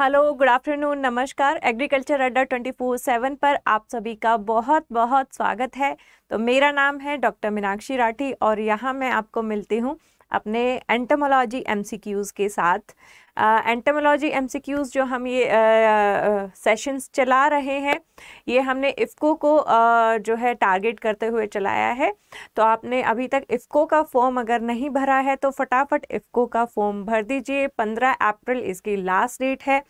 Hello good afternoon नमस्कार agriculture Adda 24/7 पर आप सभी का बहुत बहुत स्वागत है तो मेरा नाम है डॉक्टर मीनाक्षी राठी और यहाँ मैं आपको मिलती हूँ अपने एंटमोलॉजी एमसीक्यूज़ के साथ एंटमोलॉजी एम जो हम ये सेशंस चला रहे हैं ये हमने इफ़को को uh, जो है टारगेट करते हुए चलाया है तो आपने अभी तक इफ़को का फॉर्म अगर नहीं भरा है तो फटाफट इफ़को का फॉर्म भर दीजिए पंद्रह अप्रैल इसकी लास्ट डेट है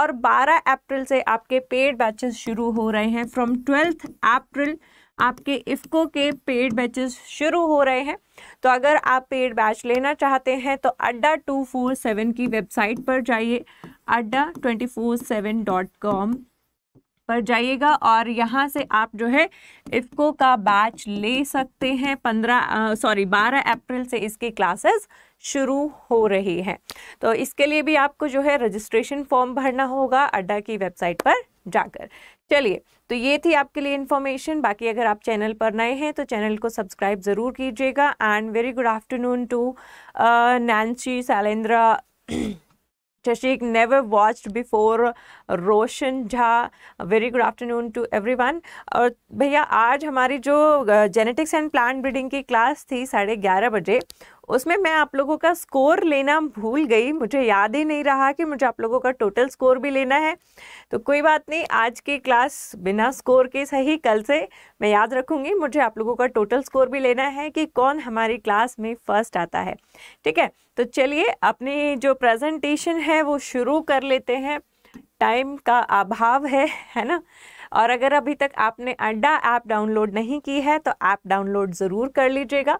और बारह अप्रैल से आपके पेड बैचेस शुरू हो रहे हैं फ्रॉम ट्वेल्थ अप्रैल आपके इफ़को के पेड बैचेस शुरू हो रहे हैं तो अगर आप पेड बैच लेना चाहते हैं तो अड्डा टू फोर सेवन की वेबसाइट पर जाइए Adda twenty four seven dot com पर जाइएगा और यहाँ से आप जो है इफ़को का बैच ले सकते हैं पंद्रह सॉरी बारह अप्रैल से इसके क्लासेस शुरू हो रही हैं तो इसके लिए भी आपको जो है रजिस्ट्रेशन फॉर्म भरना होगा अड्डा की वेबसाइट पर जाकर चलिए तो ये थी आपके लिए इन्फॉर्मेशन बाकी अगर आप चैनल पर नए हैं तो चैनल को सब्सक्राइब ज़रूर कीजिएगा and very good afternoon to Nancy Shailendra Tashik never watched before Roshan Jha very good afternoon to everyone और भैया आज हमारी जो जेनेटिक्स एंड प्लांट ब्रीडिंग की क्लास थी साढ़े ग्यारह बजे उसमें मैं आप लोगों का स्कोर लेना भूल गई मुझे याद ही नहीं रहा कि मुझे आप लोगों का टोटल स्कोर भी लेना है तो कोई बात नहीं आज की क्लास बिना स्कोर के सही कल से मैं याद रखूँगी मुझे आप लोगों का टोटल स्कोर भी लेना है कि कौन हमारी क्लास में फ़र्स्ट आता है ठीक है तो चलिए अपनी जो प्रेजेंटेशन है वो शुरू कर लेते हैं टाइम का अभाव है है ना और अगर अभी तक आपने अड्डा ऐप डाउनलोड नहीं की है तो ऐप डाउनलोड ज़रूर कर लीजिएगा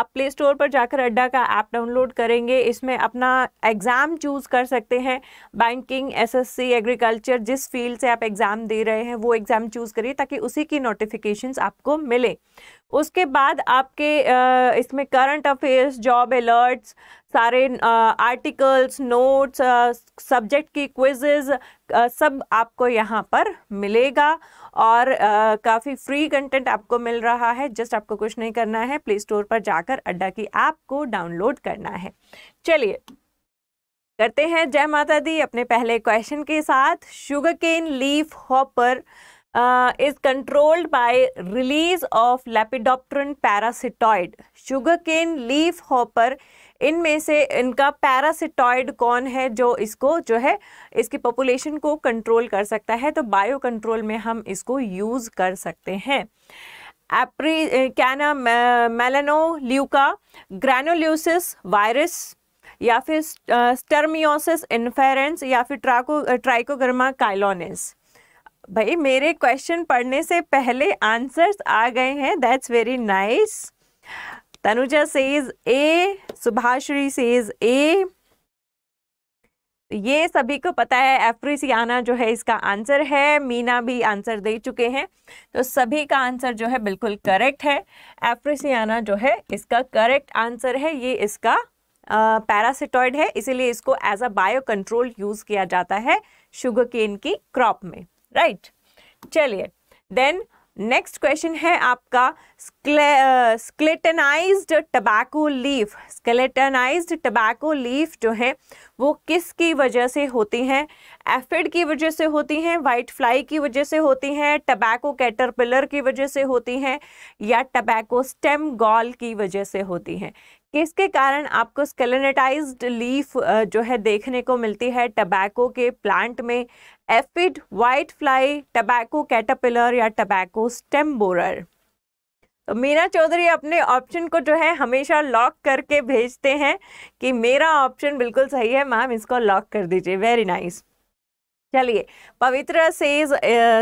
आप प्ले स्टोर पर जाकर अड्डा का ऐप डाउनलोड करेंगे इसमें अपना एग्ज़ाम चूज़ कर सकते हैं बैंकिंग एसएससी एग्रीकल्चर जिस फील्ड से आप एग्ज़ाम दे रहे हैं वो एग्ज़ाम चूज़ करिए ताकि उसी की नोटिफिकेशंस आपको मिले उसके बाद आपके इसमें करंट अफेयर्स जॉब अलर्ट्स सारे आर्टिकल्स नोट्स सब्जेक्ट की क्विजेज सब आपको यहाँ पर मिलेगा और काफ़ी फ्री कंटेंट आपको मिल रहा है जस्ट आपको कुछ नहीं करना है प्ले स्टोर पर जाकर अड्डा की ऐप को डाउनलोड करना है चलिए करते हैं जय माता दी अपने पहले क्वेश्चन के साथ sugarcane leaf hopper is uh, controlled controlled release of of lepidopteran parasitoid leaf hopper hopper इनमें से इनका पैरासिटॉइड कौन है जो इसको जो है इसकी पॉपुलेशन को कंट्रोल कर सकता है तो बायो कंट्रोल में हम इसको यूज़ कर सकते हैं एप्री eh, क्या नाम मेलानोल्यूका ग्रैनोल्यूसिस वायरस या फिर स्टर्मियोसिस eh, इन्फेरेंस या फिर ट्राको ट्राइकोगर्मा काइलोनिस भाई मेरे क्वेश्चन पढ़ने से पहले आंसर्स आ गए हैं that's very nice Tanuja says A Subhashree says A ये सभी को पता है एफ्रीसियाना जो है इसका आंसर है मीना भी आंसर दे चुके हैं तो सभी का आंसर जो है बिल्कुल करेक्ट है एफ्रीसियाना जो है इसका करेक्ट आंसर है ये इसका पैरासिटॉइड है इसीलिए इसको as a bio control use किया जाता है शुगर केन की क्रॉप में राइट चलिए देन नेक्स्ट क्वेश्चन है आपका skeletonised tobacco leaf skeletonised tobacco leaf जो है वो किस की वजह से होती हैं एफिड की वजह से होती हैं वाइट फ्लाई की वजह से होती हैं टबैको कैटरपिलर की वजह से होती हैं या टबैको स्टेम गॉल की वजह से होती हैं किसके कारण आपको स्केलेनेटाइज्ड लीफ uh, जो है देखने को मिलती है टबैको के प्लांट में aphid whitefly tobacco caterpillar या टबैको स्टेम बोरर तो मीना चौधरी अपने ऑप्शन को जो है हमेशा लॉक करके भेजते हैं कि मेरा ऑप्शन बिल्कुल सही है मैम इसको लॉक कर दीजिए वेरी नाइस चलिए Pavitra says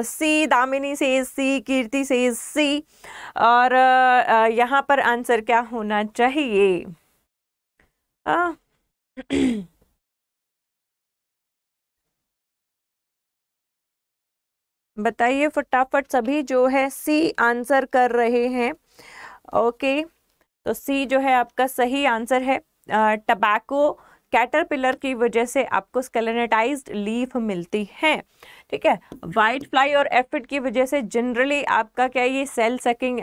C Damini says C Kirti says C और यहाँ पर आंसर क्या होना चाहिए आ, बताइए फटाफट सभी जो है सी आंसर कर रहे हैं ओके तो सी जो है आपका सही आंसर है टबैको कैटरपिलर की वजह से आपको स्केलेनेटाइज्ड लीफ मिलती है ठीक है वाइट फ्लाई और एफिड की वजह से जनरली आपका क्या ये सेल सकिंग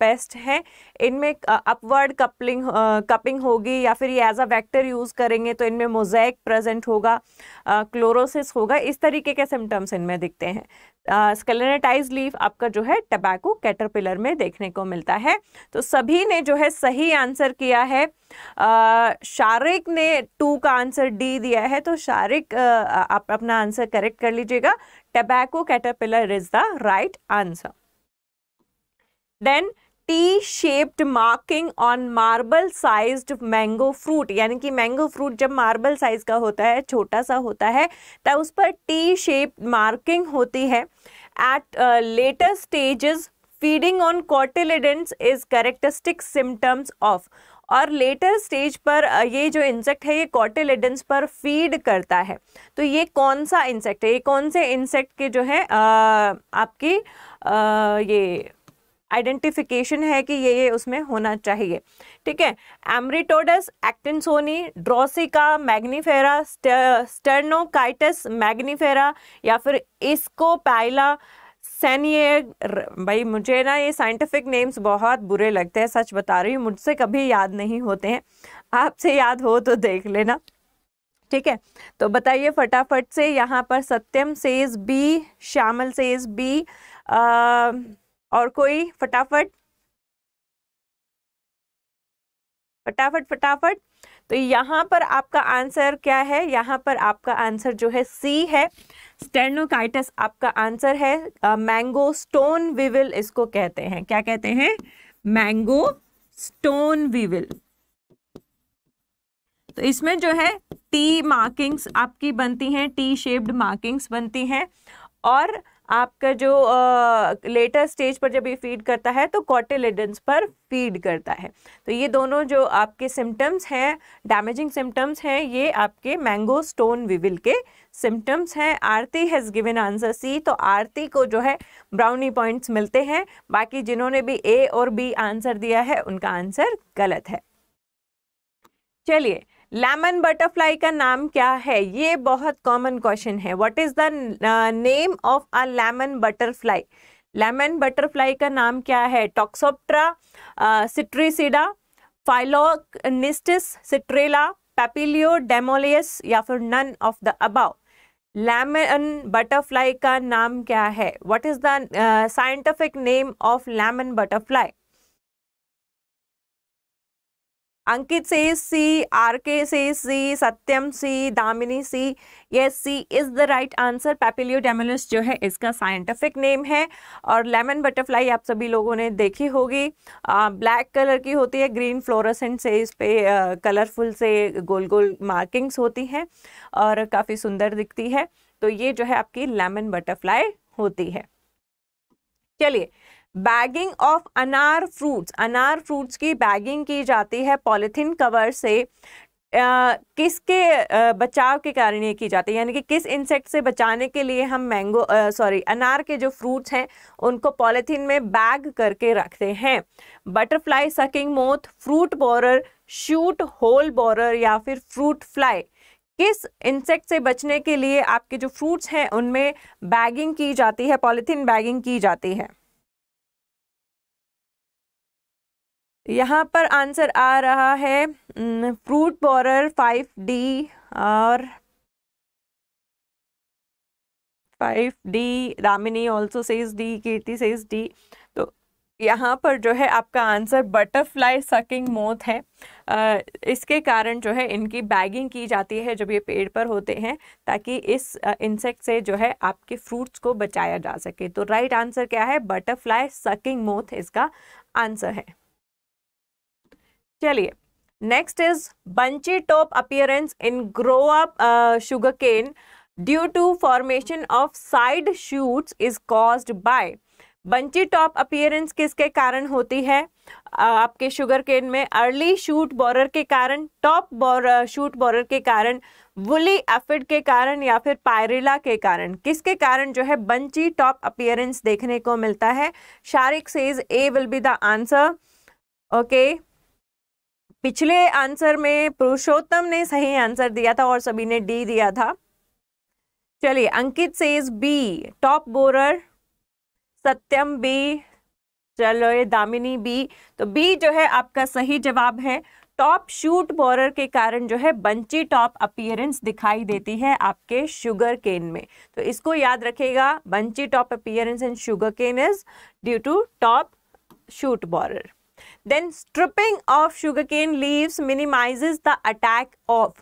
पेस्ट है इनमें अपवर्ड कपलिंग कपिंग होगी या फिर ये एज अ वैक्टर यूज़ करेंगे तो इनमें मोजैक प्रेजेंट होगा क्लोरोसिस होगा इस तरीके के सिम्टम्स इनमें दिखते हैं स्केलेनेटाइज uh, लीफ आपका जो है टबैको कैटरपिलर में देखने को मिलता है तो सभी ने जो है सही आंसर किया है uh, शारिक ने टू का आंसर डी दिया है तो शारिक uh, आप अपना आंसर करेक्ट कर लीजिएगा the tobacco caterpillar is the right answer. Then T-shaped marking on marble sized mango fruit यानी कि मैंगो फ्रूट जब मार्बल साइज का होता है छोटा सा होता है तब उस पर टी शेप्ड मार्किंग होती है at latest stages feeding on cotyledons is characteristic symptoms of और लेटर स्टेज पर ये जो इंसेक्ट है ये कॉटेलेडेंस पर फीड करता है तो ये कौन सा इंसेक्ट है ये कौन से इंसेक्ट के जो है आपकी ये आइडेंटिफिकेशन है कि ये ये उसमें होना चाहिए ठीक है एमरिटोडस एक्टिनसोनी ड्रोसिका मैग्नीफेरा स्टर्नोकाइटस मैग्नीफेरा या फिर इसको पाइला सैन भाई मुझे ना ये साइंटिफिक नेम्स बहुत बुरे लगते हैं सच बता रही हूँ मुझसे कभी याद नहीं होते हैं आपसे याद हो तो देख लेना ठीक है तो बताइए फटाफट से यहाँ पर Satyam says B Shyamal says B आ, और कोई फटाफट फटाफट फटाफट तो यहाँ पर आपका आंसर क्या है यहाँ पर आपका आंसर जो है सी है स्टेनोकाइटिस आपका आंसर है मैंगो स्टोन विविल इसको कहते हैं क्या कहते हैं मैंगो स्टोन विविल तो इसमें जो है टी मार्किंग्स आपकी बनती हैं टी शेप्ड मार्किंग्स बनती हैं और आपका जो लेटर स्टेज पर जब ये फीड करता है तो कॉटेलिडन्स पर फीड करता है तो ये दोनों जो आपके सिम्टम्स हैं डैमेजिंग सिम्टम्स हैं ये आपके मैंगो स्टोन विविल के सिम्टम्स हैं Aarti has given answer C तो आरती को जो है ब्राउनी पॉइंट्स मिलते हैं बाकी जिन्होंने भी ए और बी आंसर दिया है उनका आंसर गलत है चलिए लेमन बटरफ्लाई का नाम क्या है ये बहुत कॉमन क्वेश्चन है what is the name of a lemon butterfly lemon butterfly का नाम क्या है टॉक्सोप्ट्रा सिट्रीसीडा फाइलोनिस्टिस सिट्रेला पेपिलियो डेमोलियस या फिर none of the above lemon butterfly का नाम क्या है what is the scientific name of lemon butterfly Ankit says C are के से सी सत्यम सी दामिनी सी ये C is the right answer Papilio demoleus जो है इसका साइंटिफिक नेम है और लेमन बटरफ्लाई आप सभी लोगों ने देखी होगी ब्लैक कलर की होती है ग्रीन फ्लोरोसेंट से इस पे कलरफुल से गोल गोल मार्किंग्स होती हैं और काफ़ी सुंदर दिखती है तो ये जो है आपकी लेमन बटरफ्लाई होती है चलिए बैगिंग ऑफ अनार फ्रूट्स अनार फ्रूट्स की बैगिंग की जाती है पॉलिथीन कवर से आ, किसके बचाव के कारण ये की जाती है यानी कि किस इंसेक्ट से बचाने के लिए हम मैंगो सॉरी अनार के जो फ्रूट्स हैं उनको पॉलीथीन में बैग करके रखते हैं butterfly sucking moth fruit borer shoot hole borer या फिर फ्रूट फ्लाई किस इंसेक्ट से बचने के लिए आपके जो फ्रूट्स हैं उनमें बैगिंग की जाती है पॉलीथीन बैगिंग की जाती है यहाँ पर आंसर आ रहा है फ्रूट बॉरर फाइव डी और five D Damini also says D Kirti says D तो यहाँ पर जो है आपका आंसर बटरफ्लाई सकिंग मोथ है इसके कारण जो है इनकी बैगिंग की जाती है जब ये पेड़ पर होते हैं ताकि इस इंसेक्ट से जो है आपके फ्रूट्स को बचाया जा सके तो राइट आंसर क्या है बटरफ्लाई सकिंग मोथ इसका आंसर है चलिए next is bunchy top appearance in grow up sugar cane due to formation of side shoots is caused by bunchy top appearance किसके कारण होती है uh, आपके शुगर केन में अर्ली शूट बॉर्डर के कारण टॉप बॉर शूट बॉर्डर के कारण वुली एफिड के कारण या फिर पायरिला के कारण किसके कारण जो है बंची टॉप अपियरेंस देखने को मिलता है Sharik says A will be the answer okay पिछले आंसर में पुरुषोत्तम ने सही आंसर दिया था और सभी ने डी दिया था चलिए Ankit says B top borer Satyam B चलो ये दामिनी बी तो बी जो है आपका सही जवाब है टॉप शूट बोरर के कारण जो है बंची टॉप अपियरेंस दिखाई देती है आपके शुगर केन में तो इसको याद रखेगा bunchy top appearance in sugar cane is due to top shoot borer then stripping of sugarcane leaves minimizes the attack of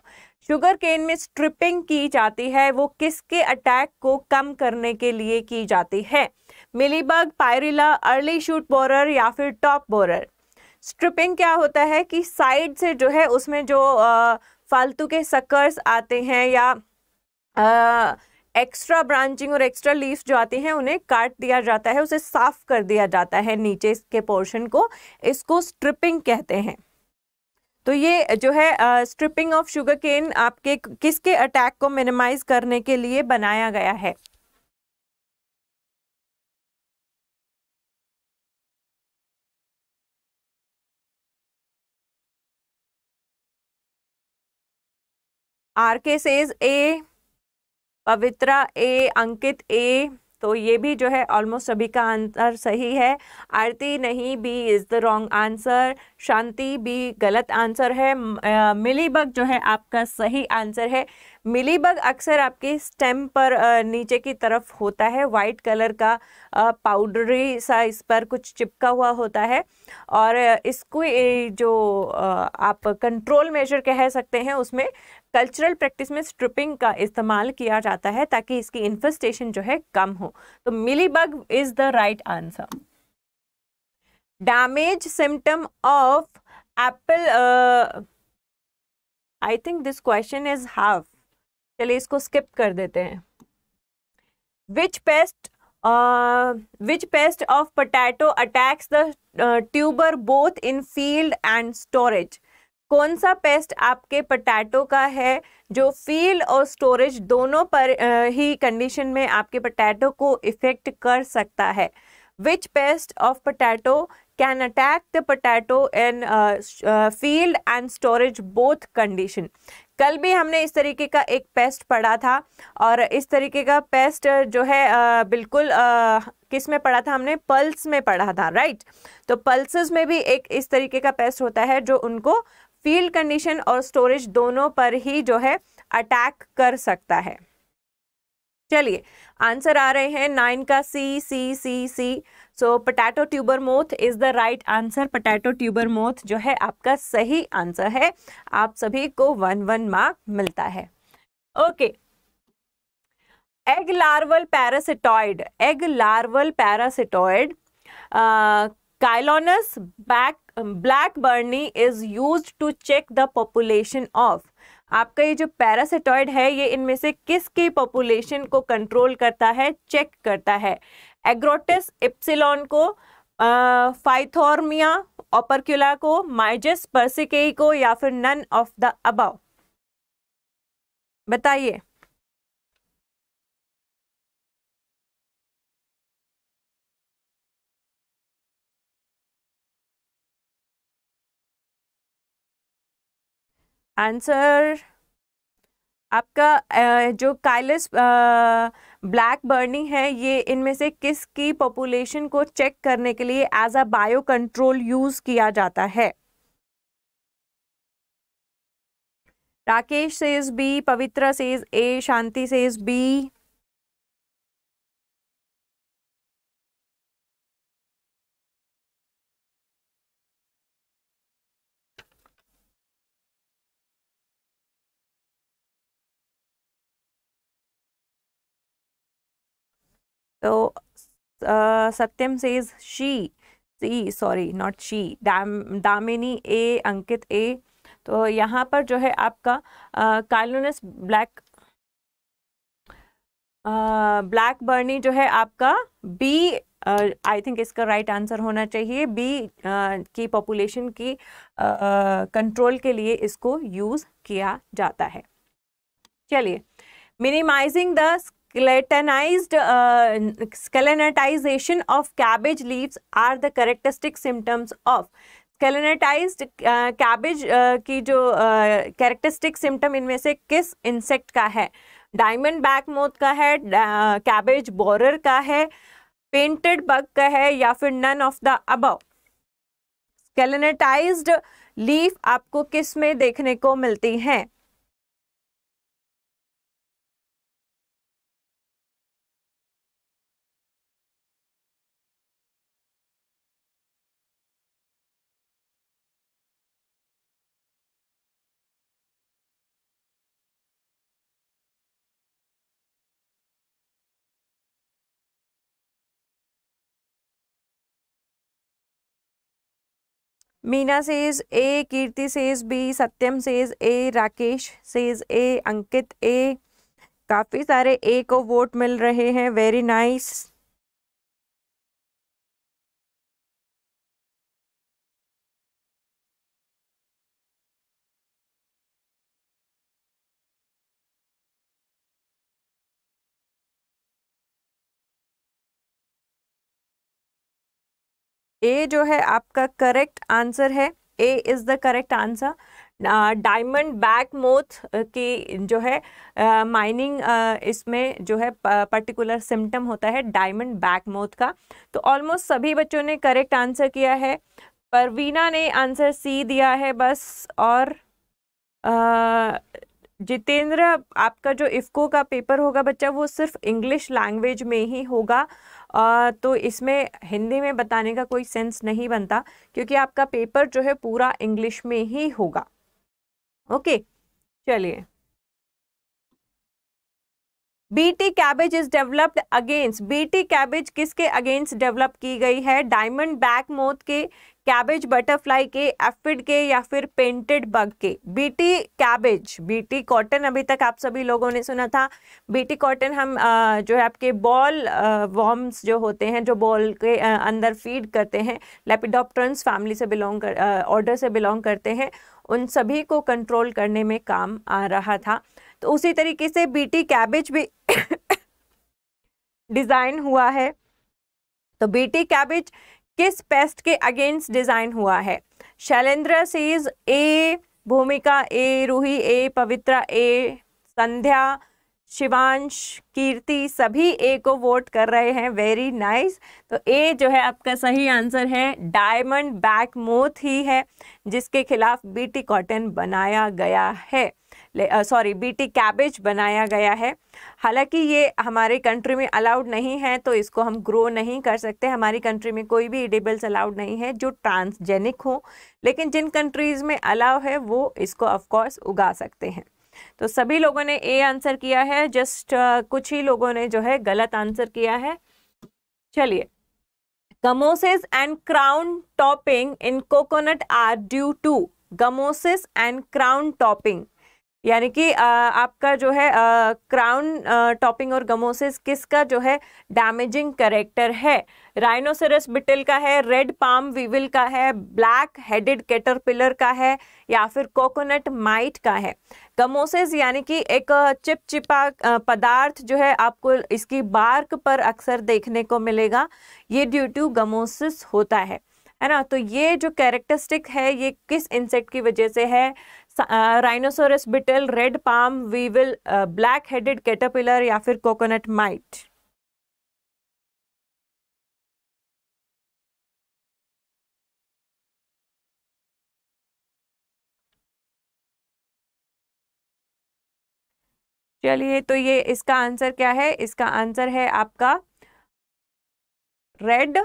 sugar cane में स्ट्रिपिंग की जाती है वो किसके अटैक को कम करने के लिए की जाती है mealybug pyrilla early shoot borer या फिर टॉप बोरर स्ट्रिपिंग क्या होता है कि साइड से जो है उसमें जो फालतू के सकर्स आते हैं या एक्स्ट्रा ब्रांचिंग और एक्स्ट्रा लीव्स जो आती हैं उन्हें काट दिया जाता है उसे साफ कर दिया जाता है नीचे के पोर्शन को इसको स्ट्रिपिंग कहते हैं तो ये जो है स्ट्रिपिंग ऑफ शुगर केन आपके किसके अटैक को मिनिमाइज करने के लिए बनाया गया है आर के says A Pavitra A Ankit A तो ये भी जो है ऑलमोस्ट सभी का आंसर सही है आरती नहीं B is the wrong answer Shanti B गलत आंसर है मिलीबग जो है आपका सही आंसर है मिलीबग अक्सर आपके स्टेम पर नीचे की तरफ होता है वाइट कलर का पाउडरी सा इस पर कुछ चिपका हुआ होता है और इसको जो आप कंट्रोल मेजर कह सकते हैं उसमें कल्चरल प्रैक्टिस में स्ट्रिपिंग का इस्तेमाल किया जाता है ताकि इसकी इन्फेस्टेशन जो है कम हो तो mealybug is the right answer damage symptom of apple I think this question is half चलिए इसको स्किप कर देते हैं which pest which pest of potato attacks the tuber both in field and storage कौन सा पेस्ट आपके potato का है जो फील्ड और स्टोरेज दोनों पर uh, ही कंडीशन में आपके पटैटो को इफेक्ट कर सकता है which pest of potato can attack the potato in field and storage both condition कल भी हमने इस तरीके का एक पेस्ट पढ़ा था और इस तरीके का पेस्ट जो है आ, बिल्कुल आ, किस में पढ़ा था हमने पल्स में पढ़ा था राइट तो पल्सेस में भी एक इस तरीके का पेस्ट होता है जो उनको फील्ड कंडीशन और स्टोरेज दोनों पर ही जो है अटैक कर सकता है चलिए आंसर आ रहे हैं नाइन का C C C C so potato tuber moth is the right answer potato tuber moth जो है आपका सही आंसर है आप सभी को वन वन मार्क मिलता है okay okay. Egg larval parasitoid egg larval parasitoid Chelonus back black burni is use to check the population of आपका ये जो पैरासिटॉइड है ये इनमें से किसकी पॉपुलेशन को कंट्रोल करता है चेक करता है एग्रोटिस इप्सिलॉन को फाइथोर्मिया ओपरक्यूला को माइजस पर्सिकेई को या फिर नन ऑफ द अबाव बताइए आंसर आपका जो काइलस ब्लैक बर्निंग है ये इनमें से किसकी पॉपुलेशन को चेक करने के लिए as a bio control use किया जाता है Rakesh says B Pavitra says A Shanti says B तो Satyam Satyam she she, she sorry not she, Damini A Ankit A तो यहाँ पर जो है आपका कार्लोनस ब्लैक ब्लैक बर्नी जो है आपका बी आई थिंक इसका राइट right आंसर होना चाहिए बी uh, की पॉपुलेशन की कंट्रोल uh, के लिए इसको यूज़ किया जाता है चलिए minimizing the skeletonized uh, skeletonization of cabbage leaves are the characteristic symptoms of skeletonized cabbage uh, uh, की जो कैरेक्टरिस्टिक uh, सिम्टम इनमें से किस इंसेक्ट का है डायमंड बैक मोथ का है कैबेज uh, बोरर का है पेंटेड बग का है या फिर none of the above skeletonized leaf आपको किस में देखने को मिलती हैं Meena says A, Kirti says B, Satyam says A, Rakesh says A, Ankit A. काफ़ी सारे ए को वोट मिल रहे हैं वेरी नाइस ए जो है आपका करेक्ट आंसर है A is the correct answer diamondback moth की जो है माइनिंग uh, uh, इसमें जो है पर्टिकुलर सिम्टम होता है डायमंड बैक मोथ का तो ऑलमोस्ट सभी बच्चों ने करेक्ट आंसर किया है परवीना ने आंसर सी दिया है बस और uh, जितेंद्र आपका जो इफ्को का पेपर होगा बच्चा वो सिर्फ इंग्लिश लैंग्वेज में ही होगा तो इसमें हिंदी में बताने का कोई सेंस नहीं बनता क्योंकि आपका पेपर जो है पूरा इंग्लिश में ही होगा ओके चलिए BT cabbage is developed against BT cabbage किसके अगेंस्ट डेवलप की गई है डायमंड बैक मोथ के कैबेज बटरफ्लाई के एफिड के या फिर पेंटेड बग के बीटी कैबेज बीटी कॉटन अभी तक आप सभी लोगों ने सुना था बीटी कॉटन हम जो है आपके बॉल वॉर्म्स जो होते हैं जो बॉल के अंदर फीड करते हैं लेपिडोप्ट्रंस फैमिली से बिलोंग कर ऑर्डर से बिलोंग करते हैं उन सभी को कंट्रोल करने में काम आ रहा था तो उसी तरीके से बीटी कैबेज भी डिज़ाइन हुआ है तो बीटी कैबेज किस पेस्ट के अगेंस्ट डिज़ाइन हुआ है शैलेंद्र सीज ए भूमिका ए रूही ए पवित्रा ए संध्या शिवांश कीर्ति सभी ए को वोट कर रहे हैं वेरी नाइस nice. तो ए जो है आपका सही आंसर है डायमंड बैक मोथ ही है जिसके खिलाफ बीटी कॉटन बनाया गया है सॉरी बीटी कैबेज बनाया गया है हालांकि ये हमारे कंट्री में अलाउड नहीं है तो इसको हम ग्रो नहीं कर सकते हमारी कंट्री में कोई भी इडेबल्स अलाउड नहीं है जो ट्रांसजेनिक हो लेकिन जिन कंट्रीज़ में अलाउ है वो इसको ऑफकोर्स उगा सकते हैं तो सभी लोगों ने ए आंसर किया है जस्ट uh, कुछ ही लोगों ने जो है गलत आंसर किया है चलिए gummosis and crown topping in coconut are due to gummosis and crown topping यानी कि आपका जो है क्राउन टॉपिंग और गमोसिस किसका जो है डैमेजिंग करेक्टर है राइनोसरस बिटल का है रेड पाम वीविल का है ब्लैक हेडेड कैटरपिलर का है या फिर कोकोनट माइट का है गमोसिस यानी कि एक चिपचिपा पदार्थ जो है आपको इसकी बार्क पर अक्सर देखने को मिलेगा ये ड्यू टू गमोसिस होता है है ना तो ये जो कैरेक्टरिस्टिक है ये किस इंसेक्ट की वजह से है rhinoceros beetle red palm weevil black headed caterpillar या फिर कोकोनट माइट चलिए तो ये इसका आंसर क्या है इसका आंसर है आपका red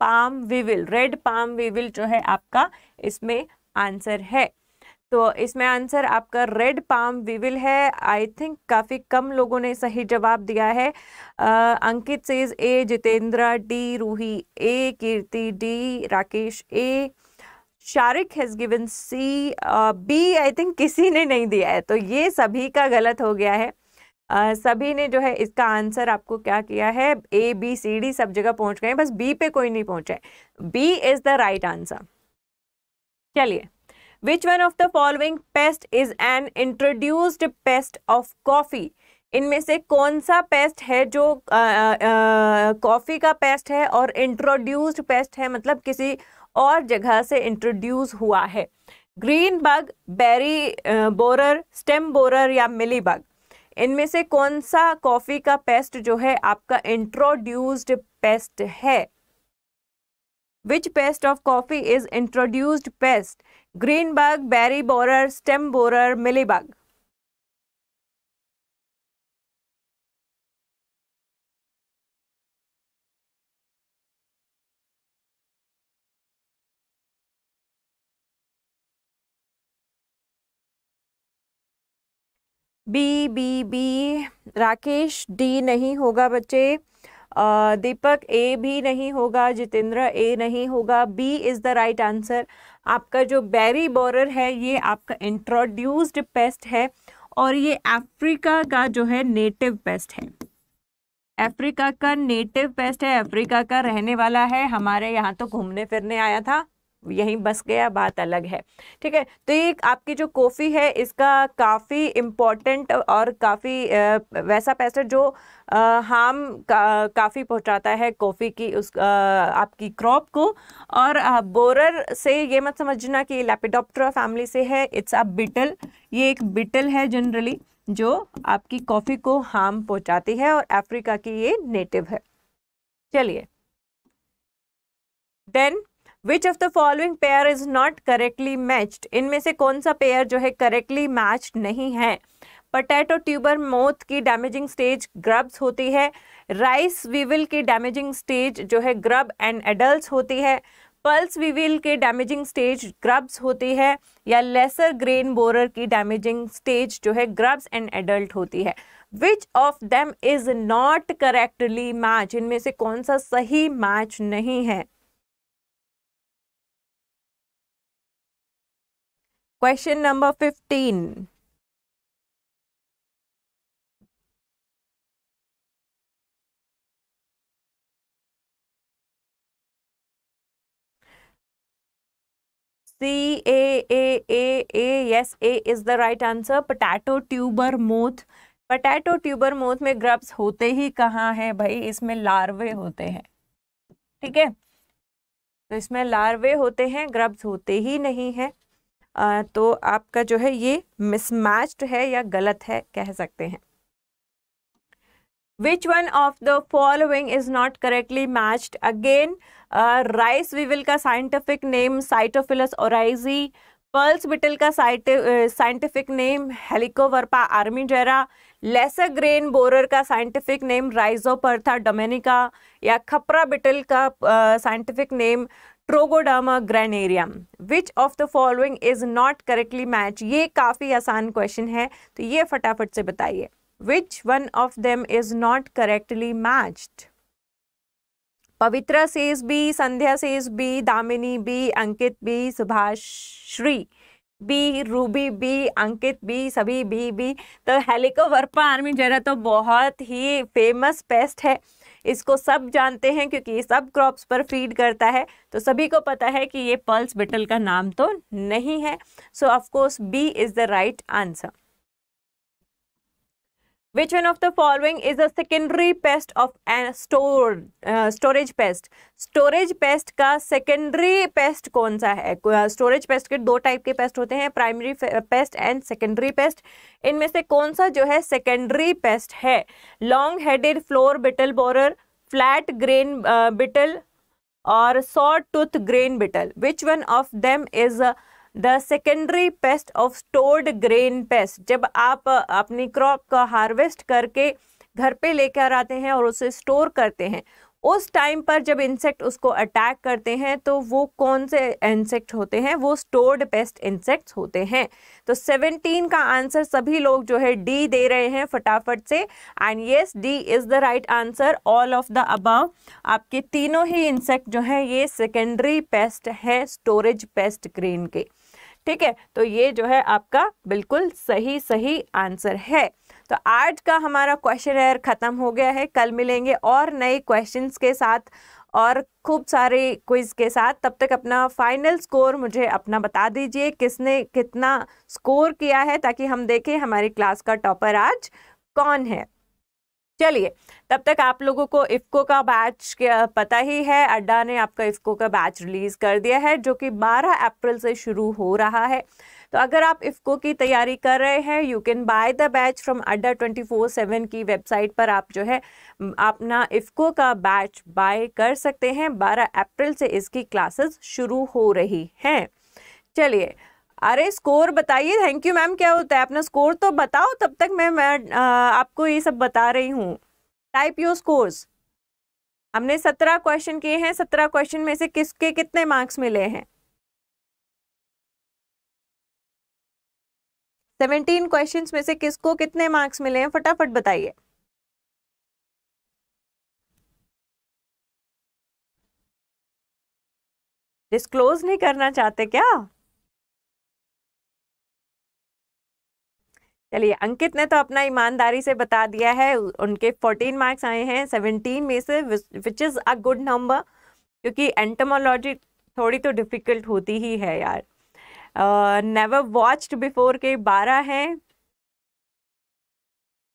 palm weevil red palm weevil जो है आपका इसमें आंसर है तो इसमें आंसर आपका रेड पाम विविल है आई थिंक काफ़ी कम लोगों ने सही जवाब दिया है आ, Ankit says A Jitendra D Ruhi A Kirti D Rakesh A Sharik has given C B I think किसी ने नहीं दिया है तो ये सभी का गलत हो गया है Uh, सभी ने जो है इसका आंसर आपको क्या किया है ए बी सी डी सब जगह पहुंच गए बस बी पे कोई नहीं पहुंचा है B is the right answer चलिए which one of the following pest is an introduced pest of coffee इनमें से कौन सा पेस्ट है जो कॉफ़ी का पेस्ट है और इंट्रोड्यूस्ड पेस्ट है मतलब किसी और जगह से इंट्रोड्यूस हुआ है green bug berry borer stem borer या मिली बग इनमें से कौन सा कॉफ़ी का पेस्ट जो है आपका इंट्रोड्यूस्ड पेस्ट है Which pest of coffee is introduced pest? Green bug, berry borer, stem borer, mealybug. B B B Rakesh D नहीं होगा बच्चे दीपक ए भी नहीं होगा जितेंद्र ए नहीं होगा B is the right answer आपका जो बैरी बोरर है ये आपका इंट्रोड्यूस्ड पेस्ट है और ये अफ्रीका का जो है नेटिव पेस्ट है अफ्रीका का नेटिव पेस्ट है अफ्रीका का रहने वाला है हमारे यहाँ तो घूमने फिरने आया था यहीं बस गया बात अलग है ठीक है तो ये आपकी जो कॉफ़ी है इसका काफ़ी इम्पोर्टेंट और काफ़ी वैसा पैसा जो हार्म का, काफ़ी पहुंचाता है कॉफ़ी की उस आ, आपकी क्रॉप को और आ, बोरर से ये मत समझना कि लैपिडोप्ट्रा फैमिली से है इट्स अ बिटल ये एक बिटल है जनरली जो आपकी कॉफ़ी को हार्म पहुंचाती है और अफ्रीका की ये नेटिव है चलिए then which of the following pair is not correctly matched इनमें से कौन सा पेयर जो है करेक्टली मैच नहीं है पटैटो ट्यूबर मोथ की डैमेजिंग स्टेज ग्रब्स होती है राइस वीविल की डैमेजिंग स्टेज जो है ग्रब एंड एडल्ट होती है पल्स विविल के डैमेजिंग स्टेज ग्रब्स होती है या लेसर ग्रेन बोरर की डैमेजिंग स्टेज जो है ग्रब्स एंड एडल्ट होती है which of them is not correctly match इनमें से कौन सा सही मैच नहीं है question number fifteen C A A A A yes A is the right answer potato tuber moth potato tuber moth में grubs होते ही कहाँ हैं भाई इसमें larvae होते हैं ठीक है तो इसमें larvae होते हैं grubs होते ही नहीं हैं तो आपका जो है ये मिसमैच्ड है या गलत है कह सकते हैं which one of the following is not correctly matched again rice rice का scientific name Sitophilus oryzae pulse beetle का scientific name Helicoverpa armigera lesser grain borer का साइंटिफिक नेम राइजोपर्था डोमेनिका या खपरा बिटल का scientific name Trogoderma granarium which of the following is not correctly match ये काफ़ी आसान question है तो ये फटाफट से बताइए which one of them is not correctly matched Pavitra says B Sandhya says B Damini B Ankit B Subhash Shri B Ruby B Ankit B सभी बी बी तो हेलिकोवर्पा आर्मी जरा तो बहुत ही फेमस पेस्ट है इसको सब जानते हैं क्योंकि ये सब क्रॉप्स पर फीड करता है तो सभी को पता है कि ये पल्स बिटल का नाम तो नहीं है so of course B is the right answer Which one of the following is a secondary pest of an store, uh, storage pest? Storage pest का secondary pest कौन सा है Storage pest के दो टाइप के pest होते हैं primary pest and secondary pest. इनमें से कौन सा जो है secondary pest है Long headed floor beetle borer, flat grain uh, beetle और short tooth grain beetle. Which one of them is a uh, the secondary pest of stored grain pest जब आप अपनी क्रॉप का हार्वेस्ट करके घर पे लेकर आते हैं और उसे स्टोर करते हैं उस टाइम पर जब इंसेक्ट उसको अटैक करते हैं तो वो कौन से इंसेक्ट होते हैं वो स्टोर्ड पेस्ट इंसेक्ट्स होते हैं तो 17 का आंसर सभी लोग जो है डी दे रहे हैं फटाफट से and yes D is the right answer all of the above आपके तीनों ही इंसेक्ट जो हैं ये सेकेंडरी पेस्ट है स्टोरेज पेस्ट ग्रेन के ठीक है तो ये जो है आपका बिल्कुल सही सही आंसर है तो आज का हमारा क्वेश्चन एयर ख़त्म हो गया है कल मिलेंगे और नए क्वेश्चंस के साथ और खूब सारे क्विज़ के साथ तब तक अपना फाइनल स्कोर मुझे अपना बता दीजिए किसने कितना स्कोर किया है ताकि हम देखें हमारी क्लास का टॉपर आज कौन है चलिए तब तक आप लोगों को इफ्को का बैच पता ही है अड्डा ने आपका इफ्को का बैच रिलीज़ कर दिया है जो कि 12 अप्रैल से शुरू हो रहा है तो अगर आप इफ्को की तैयारी कर रहे हैं you can buy the batch from Adda twenty four seven की वेबसाइट पर आप जो है अपना इफ्को का बैच बाय कर सकते हैं 12 अप्रैल से इसकी क्लासेस शुरू हो रही हैं चलिए अरे स्कोर बताइए थैंक यू मैम क्या होता है अपना स्कोर तो बताओ तब तक मैं मैं आपको ये सब बता रही हूँ टाइप योर स्कोर्स हमने सत्रह क्वेश्चन किए हैं सत्रह क्वेश्चन में से किसके कितने मार्क्स मिले हैं सेवेंटीन क्वेश्चंस में से किसको कितने मार्क्स मिले हैं फटाफट बताइए डिस्क्लोज नहीं करना चाहते क्या चलिए अंकित ने तो अपना ईमानदारी से बता दिया है उनके 14 मार्क्स आए हैं 17 में से which is a good number क्योंकि एंटमोलॉजी थोड़ी तो डिफ़िकल्ट होती ही है यार नेवर वॉच्ड बिफोर के 12 हैं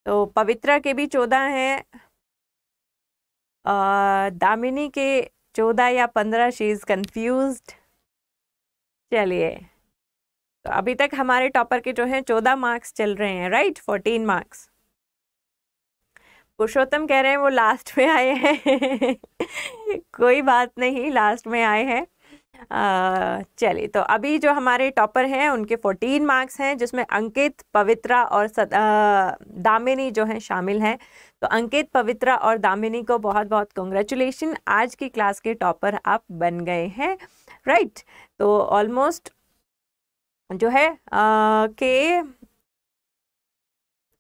तो पवित्रा के भी 14 हैं दामिनी के 14 या 15 शी इज़ कन्फ्यूज चलिए तो अभी तक हमारे टॉपर के जो हैं चौदह मार्क्स चल रहे हैं राइट फोर्टीन मार्क्स पुरुषोत्तम कह रहे हैं वो लास्ट में आए हैं कोई बात नहीं लास्ट में आए हैं चलिए तो अभी जो हमारे टॉपर हैं उनके फोर्टीन मार्क्स हैं जिसमें अंकित पवित्रा और सद, आ, दामिनी जो हैं शामिल हैं तो अंकित पवित्रा और दामिनी को बहुत बहुत कॉन्ग्रेचुलेशन आज की क्लास के टॉपर आप बन गए हैं राइट तो ऑलमोस्ट जो है के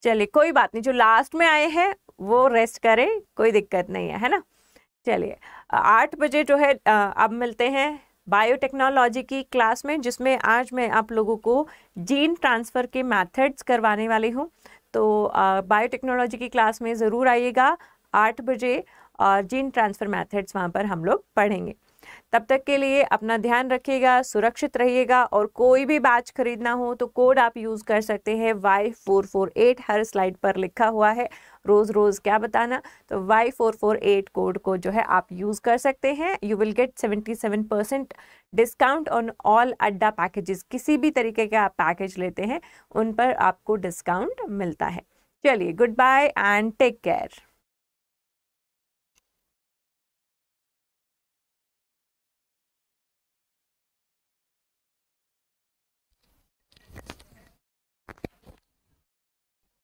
चलिए कोई बात नहीं जो लास्ट में आए हैं वो रेस्ट करें कोई दिक्कत नहीं है है ना चलिए आठ बजे जो है अब मिलते हैं बायोटेक्नोलॉजी की क्लास में जिसमें आज मैं आप लोगों को जीन ट्रांसफ़र के मेथड्स करवाने वाली हूँ तो बायोटेक्नोलॉजी की क्लास में ज़रूर आइएगा आठ बजे और जीन ट्रांसफ़र मेथड्स वहाँ पर हम लोग पढ़ेंगे तब तक के लिए अपना ध्यान रखिएगा सुरक्षित रहिएगा और कोई भी बैच खरीदना हो तो कोड आप यूज़ कर सकते हैं वाई फोर फोर एट हर स्लाइड पर लिखा हुआ है रोज़ रोज़ क्या बताना तो Y four four eight code को जो है आप यूज़ कर सकते हैं you will get seventy seven percent discount on all Adda packages किसी भी तरीके के आप पैकेज लेते हैं उन पर आपको डिस्काउंट मिलता है चलिए goodbye and take care